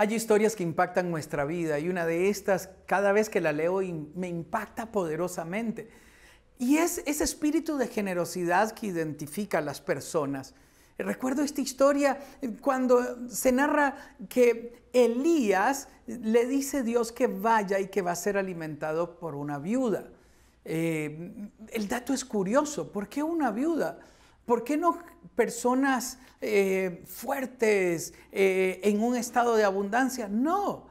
Hay historias que impactan nuestra vida y una de estas, cada vez que la leo, me impacta poderosamente. Y es ese espíritu de generosidad que identifica a las personas. Recuerdo esta historia eh, cuando se narra que Elías le dice a Dios que vaya y que va a ser alimentado por una viuda. Eh, el dato es curioso, ¿por qué una viuda? ¿Por qué no personas eh, fuertes eh, en un estado de abundancia? No,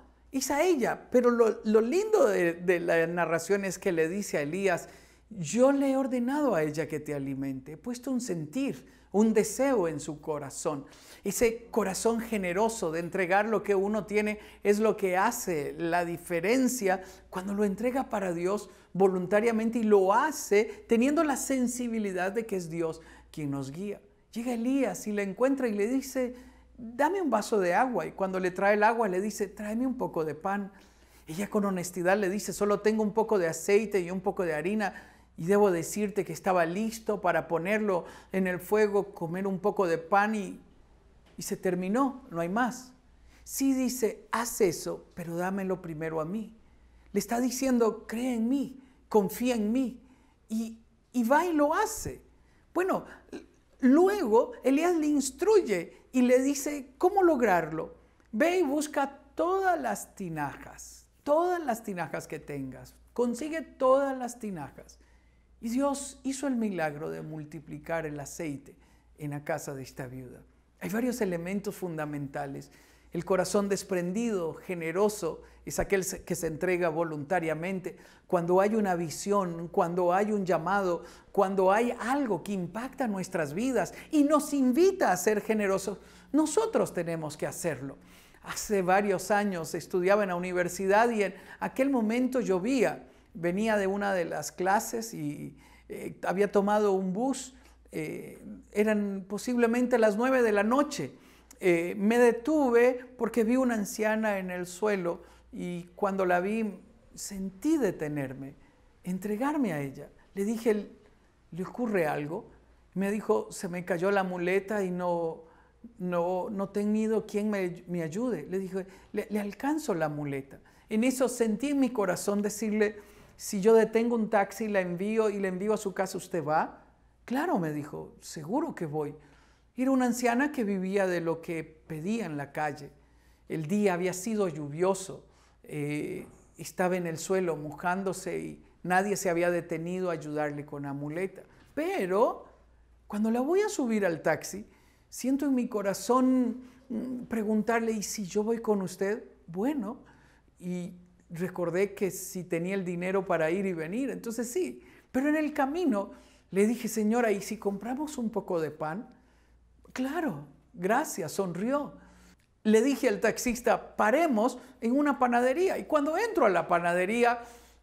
a ella. Pero lo, lindo de, de la narración es que le dice a Elías, yo le he ordenado a ella que te alimente, he puesto un sentir, un deseo en su corazón. Ese corazón generoso de entregar lo que uno tiene es lo que hace la diferencia cuando lo entrega para Dios voluntariamente y lo hace teniendo la sensibilidad de que es Dios quien nos guía. Llega Elías y le encuentra y le dice, dame un vaso de agua. Y cuando le trae el agua le dice, tráeme un poco de pan. Ella con honestidad le dice, solo tengo un poco de aceite y un poco de harina. Y debo decirte que estaba listo para ponerlo en el fuego, comer un poco de pan y, se terminó, no hay más. Sí dice, haz eso, pero dámelo primero a mí. Le está diciendo, cree en mí, confía en mí. Y, y va y lo hace. Bueno, luego Elías le instruye y le dice cómo lograrlo. Ve y busca todas las tinajas, todas las tinajas que tengas. Consigue todas las tinajas. Y Dios hizo el milagro de multiplicar el aceite en la casa de esta viuda. Hay varios elementos fundamentales el corazón desprendido, generoso, es aquel que se entrega voluntariamente. Cuando hay una visión, cuando hay un llamado, cuando hay algo que impacta nuestras vidas y nos invita a ser generosos, nosotros tenemos que hacerlo. Hace varios años estudiaba en la universidad y en aquel momento llovía. Venía de una de las clases y eh, había tomado un bus. Eh, eran posiblemente las nueve de la noche eh, me detuve porque vi una anciana en el suelo y cuando la vi sentí detenerme, entregarme a ella. Le dije, ¿le ocurre algo? Me dijo, se me cayó la muleta y no, no, no tenido quien me, ayude. Le dije, le, alcanzo la muleta. En eso sentí en mi corazón decirle, si yo detengo un taxi, la envío y le envío a su casa, ¿usted va? Claro, me dijo, seguro que voy. Era una anciana que vivía de lo que pedía en la calle. El día había sido lluvioso, eh, estaba en el suelo mojándose y nadie se había detenido a ayudarle con amuleta. Pero cuando la voy a subir al taxi, siento en mi corazón mm, preguntarle, ¿y si yo voy con usted? Bueno, y recordé que si tenía el dinero para ir y venir, entonces sí, pero en el camino le dije, señora, ¿y si compramos un poco de pan? Claro, gracias, sonrió. Le dije al taxista, paremos en una panadería. Y cuando entro a la panadería,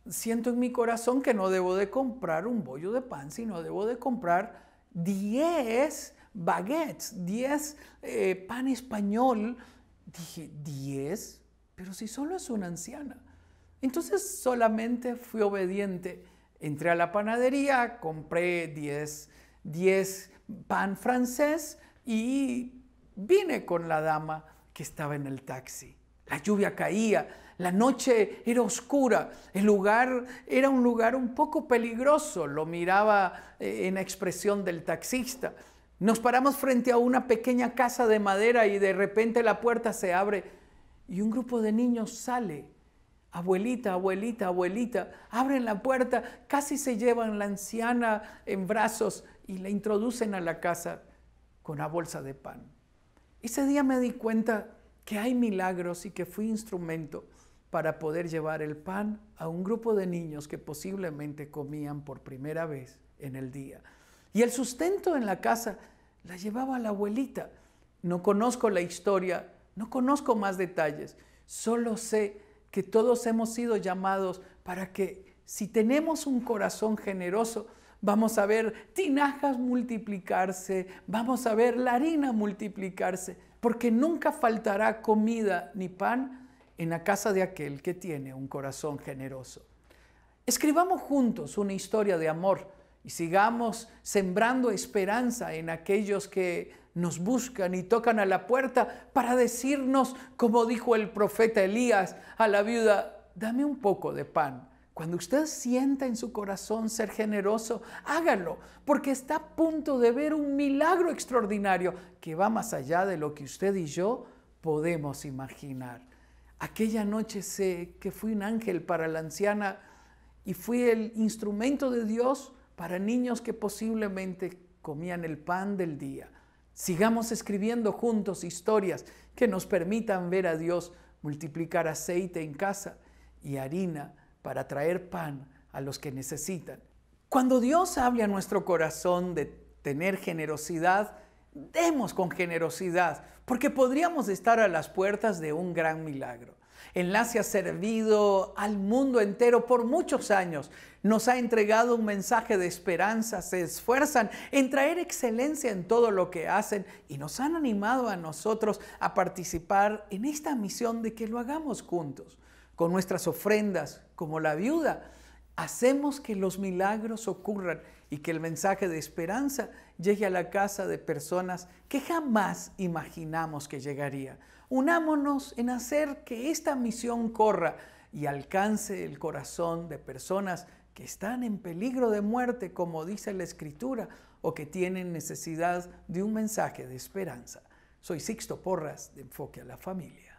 siento en mi corazón que no debo de comprar un bollo de pan, sino debo de comprar 10 baguettes, 10 eh, pan español. Dije, ¿10? Pero si solo es una anciana. Entonces solamente fui obediente. Entré a la panadería, compré 10, 10 pan francés y vine con la dama que estaba en el taxi. La lluvia caía, la noche era oscura, el lugar era un lugar un poco peligroso, lo miraba eh, en expresión del taxista. Nos paramos frente a una pequeña casa de madera y de repente la puerta se abre y un grupo de niños sale. Abuelita, abuelita, abuelita, abren la puerta, casi se llevan la anciana en brazos y la introducen a la casa con una bolsa de pan. Ese día me di cuenta que hay milagros y que fui instrumento para poder llevar el pan a un grupo de niños que posiblemente comían por primera vez en el día. Y el sustento en la casa la llevaba la abuelita. No conozco la historia, no conozco más detalles, solo sé que todos hemos sido llamados para que si tenemos un corazón generoso, vamos a ver tinajas multiplicarse, vamos a ver la harina multiplicarse, porque nunca faltará comida ni pan en la casa de aquel que tiene un corazón generoso. Escribamos juntos una historia de amor y sigamos sembrando esperanza en aquellos que nos buscan y tocan a la puerta para decirnos, como dijo el profeta Elías a la viuda, dame un poco de pan cuando usted sienta en su corazón ser generoso, hágalo, porque está a punto de ver un milagro extraordinario que va más allá de lo que usted y yo podemos imaginar. Aquella noche sé que fui un ángel para la anciana y fui el instrumento de Dios para niños que posiblemente comían el pan del día. Sigamos escribiendo juntos historias que nos permitan ver a Dios multiplicar aceite en casa y harina para traer pan a los que necesitan. Cuando Dios habla a nuestro corazón de tener generosidad, demos con generosidad, porque podríamos estar a las puertas de un gran milagro. Enlace ha servido al mundo entero por muchos años. Nos ha entregado un mensaje de esperanza. Se esfuerzan en traer excelencia en todo lo que hacen y nos han animado a nosotros a participar en esta misión de que lo hagamos juntos con nuestras ofrendas, como la viuda, hacemos que los milagros ocurran y que el mensaje de esperanza llegue a la casa de personas que jamás imaginamos que llegaría. Unámonos en hacer que esta misión corra y alcance el corazón de personas que están en peligro de muerte, como dice la Escritura, o que tienen necesidad de un mensaje de esperanza. Soy Sixto Porras de Enfoque a la Familia.